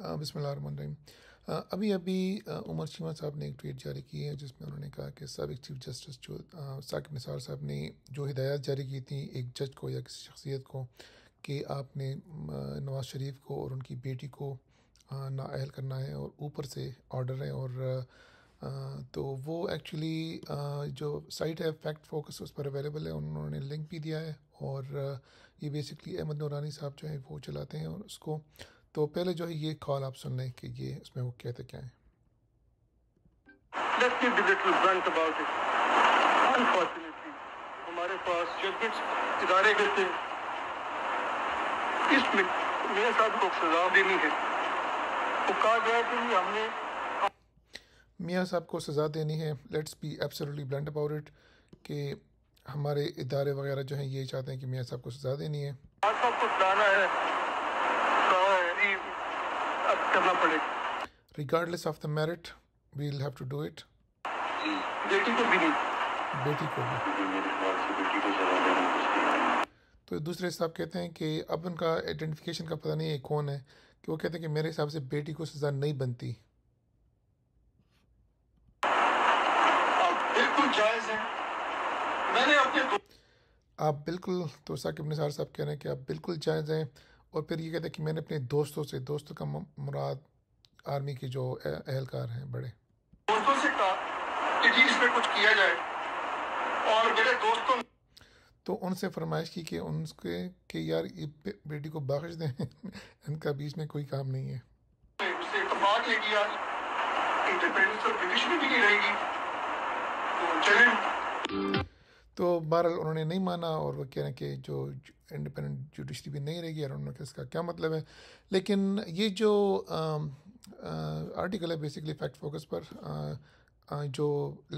बसमीम अभी अभी उमर शीमा साहब ने एक ट्वीट जारी की है जिसमें उन्होंने कहा कि सबक चीफ जस्टिस जो साकिब निसार साहब ने जो हिदायत जारी की थी एक जज को या किसी शख्सियत को कि आपने नवाज़ शरीफ को और उनकी बेटी को नाअहल करना है और ऊपर से ऑर्डर है और आ, तो वो एक्चुअली जो साइट है फैक्ट फोकस उस पर अवेलेबल है उन्होंने लिंक भी दिया है और ये बेसिकली अहमद नौरानी साहब जो है वो चलाते हैं और उसको तो पहले जो है ये कॉल आप सुन लें कि ये इसमें वो कहते क्या है हमारे पास इदारे के थे इसमें मेरे को सजा देनी है कहा गया कि हमने मियाँ साहब को सज़ा देनी है let's be absolutely blunt about it कि हमारे इदारे वगैरह जो हैं ये चाहते हैं कि मियाँ साहब को सज़ा देनी है साहब को सजाना है करना पड़ेगा regardless of the merit we will have to do it बेटी को भी नहीं बेटी को भी तो दूसरे साहब कहते हैं कि अब उनका आइडेंटिफिकेशन का पता नहीं है कौन है कि वो कहते हैं कि मेरे हिसाब से बेटी को सज़ा नहीं बनती बिल्कुल जायज़ है मैंने अपने आप बिल्कुल तो साकिब निसार साहब कह रहे हैं कि आप बिल्कुल जायज़ हैं और फिर ये कहते कि मैंने अपने दोस्तों से दोस्तों का मुराद आर्मी के जो एहलकार हैं बड़े दोस्तों से कहा कि जी कुछ किया जाए और मेरे दोस्तों तो उनसे फरमाइश की कि उनके कि यार ये बेटी को बख्श दें इनका बीच में कोई काम नहीं है बात लेगी आज इंडिपेंडेंस और ब्रिटिश में भी नहीं रहेगी तो चलें तो बहरहाल उन्होंने नहीं माना और वो कह रहे हैं कि जो इंडिपेंडेंट जुडिशरी भी नहीं रहेगी और उन्होंने कहा इसका क्या मतलब है लेकिन ये जो आ, आ, आर्टिकल है बेसिकली फैक्ट फोकस पर आ, जो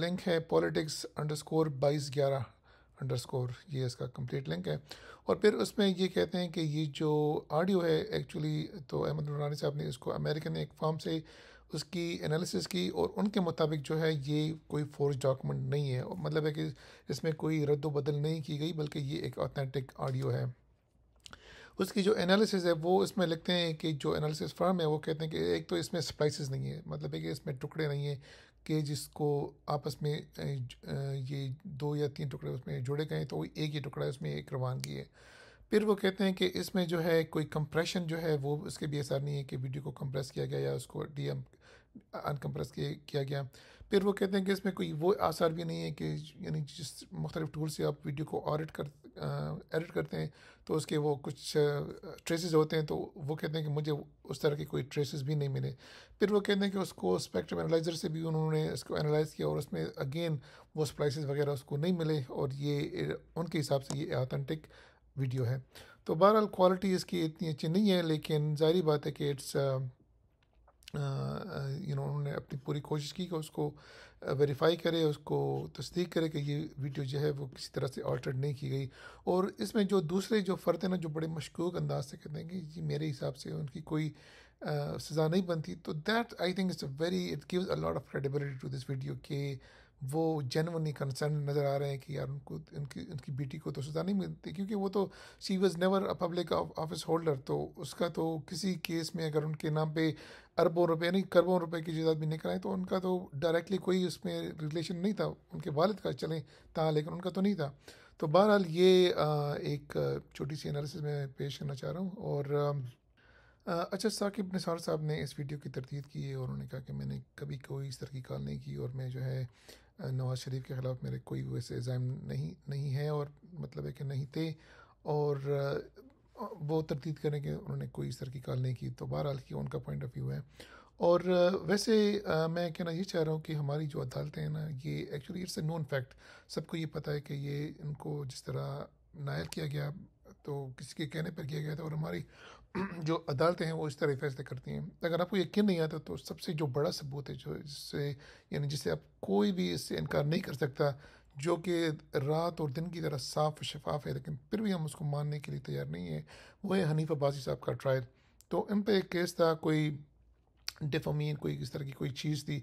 लिंक है पॉलिटिक्स अंडर स्कोर बाईस ग्यारह अंडर स्कोर ये इसका कंप्लीट लिंक है और फिर उसमें ये कहते हैं कि ये जो ऑडियो है एक्चुअली तो अहमद नूरानी साहब ने इसको अमेरिकन एक फॉर्म से उसकी एनालिसिस की और उनके मुताबिक जो है ये कोई फोर्स डॉक्यूमेंट नहीं है मतलब है कि इसमें कोई रद्द बदल नहीं की गई बल्कि ये एक ऑथेंटिक ऑडियो है उसकी जो एनालिसिस है वो इसमें लिखते हैं कि जो एनालिसिस फर्म है वो कहते हैं कि एक तो इसमें स्प्लाइसिस नहीं है मतलब है कि इसमें टुकड़े नहीं हैं कि जिसको आपस में ये दो या तीन टुकड़े उसमें जुड़े गए तो एक ही टुकड़ा उसमें एक रवानगी है फिर वो कहते हैं कि इसमें जो है कोई कंप्रेशन जो है वो उसके भी ऐसा नहीं है कि वीडियो को कंप्रेस किया गया या उसको डी एम अनकम्प्रेस किया गया फिर वो कहते हैं कि इसमें कोई वो आसार भी नहीं है कि यानी जिस मुख्तलिफ टूल से आप वीडियो को ऑडिट कर एडिट करते हैं तो उसके वो कुछ ट्रेसेस होते हैं तो वो कहते हैं कि मुझे उस तरह के कोई ट्रेसेस भी नहीं मिले फिर वो कहते हैं कि उसको स्पेक्ट्रम एनालाइजर से भी उन्होंने इसको एनालाइज किया और उसमें अगेन वो स्प्लाइसिस वगैरह उसको नहीं मिले और ये उनके हिसाब से ये ऑथेंटिक वीडियो है तो बहरहाल क्वालिटी इसकी इतनी अच्छी नहीं है लेकिन जारी बात है कि इट्स यू नो उन्होंने अपनी पूरी कोशिश की कि उसको वेरीफाई करे उसको तस्दीक करे कि ये वीडियो जो है वो किसी तरह से ऑल्टर नहीं की गई और इसमें जो दूसरे जो फ़र्द हैं ना जो बड़े मशकूक अंदाज से कहते हैं कि जी मेरे हिसाब से उनकी कोई सज़ा नहीं बनती तो that I think it's a very it gives a lot of credibility to this video के वो जेनवनली कंसर्न नज़र आ रहे हैं कि यार उनको उनकी उनकी बेटी को तो सज़ा नहीं मिलती क्योंकि वो तो she was never a public office holder तो उसका तो किसी केस में अगर उनके नाम पे अरबों रुपए यानी करबों रुपए की जायदाद भी निकल आए तो उनका तो डायरेक्टली कोई उसमें रिलेशन नहीं था उनके वालद का चलें था लेकिन उनका तो नहीं था तो बहरहाल ये एक छोटी सी एनालिसिस में पेश करना चाह रहा हूँ और अच्छा साकिब निसार साहब ने इस वीडियो की तरतीब की है और उन्होंने कहा कि मैंने कभी कोई इस तरह की कॉल नहीं की और मैं जो है नवाज़ शरीफ के ख़िलाफ़ मेरे कोई वैसे इल्ज़ाम नहीं नहीं है और मतलब है कि नहीं थे और वो तरतीद करने के उन्होंने कोई सर की कॉल नहीं की तो बहरहाल की उनका पॉइंट ऑफ व्यू है और वैसे मैं कहना ये चाह रहा हूँ कि हमारी जो अदालतें हैं ना ये actually it's a known fact सबको ये पता है कि ये इनको जिस तरह नायल किया गया तो किसी के कहने पर किया गया था और हमारी जो अदालतें हैं वो इस तरह फैसले करती हैं अगर आपको यकीन नहीं आता तो सबसे जो बड़ा सबूत है जो जिससे यानी जिससे आप कोई भी इससे इनकार नहीं कर सकता जो कि रात और दिन की तरह साफ शफाफ है लेकिन फिर भी हम उसको मानने के लिए तैयार नहीं है वो है हनीफ अब्बासी साहब का ट्रायल तो इन पर एक केस था कोई डिफोमिन कोई इस तरह की कोई चीज़ थी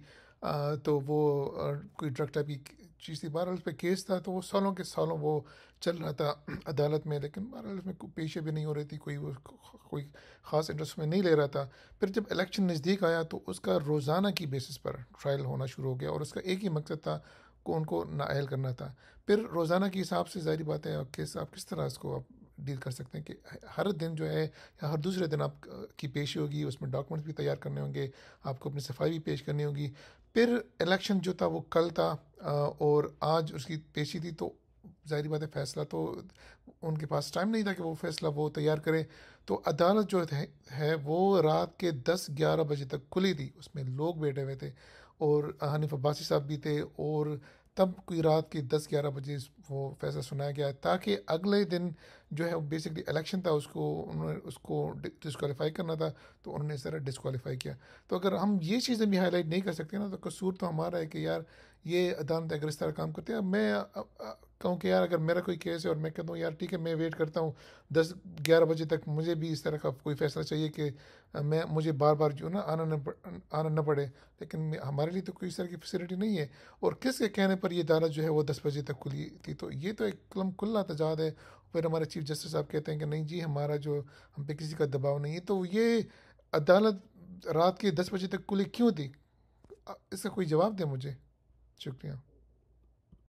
आ, तो वो आ, कोई ड्रग टाइप की चीज़ थी बहरहाल उस पर केस था तो वो सालों के सालों वो चल रहा था अदालत में लेकिन बहरहाल उसमें कोई पेशे भी नहीं हो रही थी कोई वो कोई ख़ास इंटरेस्ट में नहीं ले रहा था फिर जब इलेक्शन नज़दीक आया तो उसका रोज़ाना की बेसिस पर ट्रायल होना शुरू हो गया और उसका एक ही मकसद था को उनको नाअहल करना था फिर रोज़ाना के हिसाब से जारी बात है केस आप किस तरह इसको आप डील कर सकते हैं कि हर दिन जो है या हर दूसरे दिन आप की पेशी होगी उसमें डॉक्यूमेंट्स भी तैयार करने होंगे आपको अपनी सफाई भी पेश करनी होगी फिर इलेक्शन जो था वो कल था और आज उसकी पेशी थी तो जाहिर बात है फैसला तो उनके पास टाइम नहीं था कि वो फैसला वो तैयार करें तो अदालत जो है, है वो रात के दस ग्यारह बजे तक खुली थी उसमें लोग बैठे हुए थे और हनीफ अब्बासी साहब भी थे और तब कोई रात के दस ग्यारह बजे वो फैसला सुनाया गया ताकि अगले दिन जो है बेसिकली इलेक्शन था उसको उन्होंने उसको डिसकॉलीफाई करना था तो उन्होंने इस तरह किया तो अगर हम ये चीज़ें भी हाईलाइट नहीं कर सकते ना तो कसूर तो हमारा है कि यार ये अदालत अगर इस तरह काम करते हैं मैं कहूँ कि यार अगर मेरा कोई केस है और मैं कहता हूँ यार ठीक है मैं वेट करता हूँ दस ग्यारह बजे तक मुझे भी इस तरह का कोई फैसला चाहिए कि मैं मुझे बार बार जो ना आना न आना न पड़े लेकिन हमारे लिए तो कोई इस तरह की फैसिलिटी नहीं है और किसके कहने पर यह दारा जो है वो दस बजे तक खुली थी तो ये तो एक कलम खुला तजाद है फिर हमारे चीफ जस्टिस साहब कहते हैं कि नहीं जी हमारा जो हम पे किसी का दबाव नहीं है तो ये अदालत रात के दस बजे तक खुली क्यों थी इसका कोई जवाब दें मुझे शुक्रिया